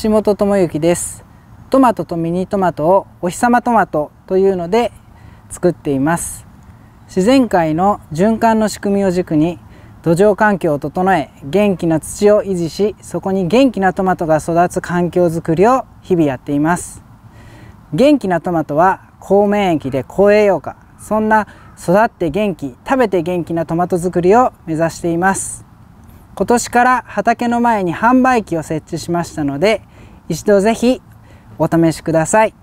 橋本智之ですトマトとミニトマトをお日様トマトというので作っています自然界の循環の仕組みを軸に土壌環境を整え元気な土を維持しそこに元気なトマトが育つ環境づくりを日々やっています元気なトマトは高免疫で高栄養価そんな育って元気食べて元気なトマト作りを目指しています今年から畑の前に販売機を設置しましたので一度是非お試しください。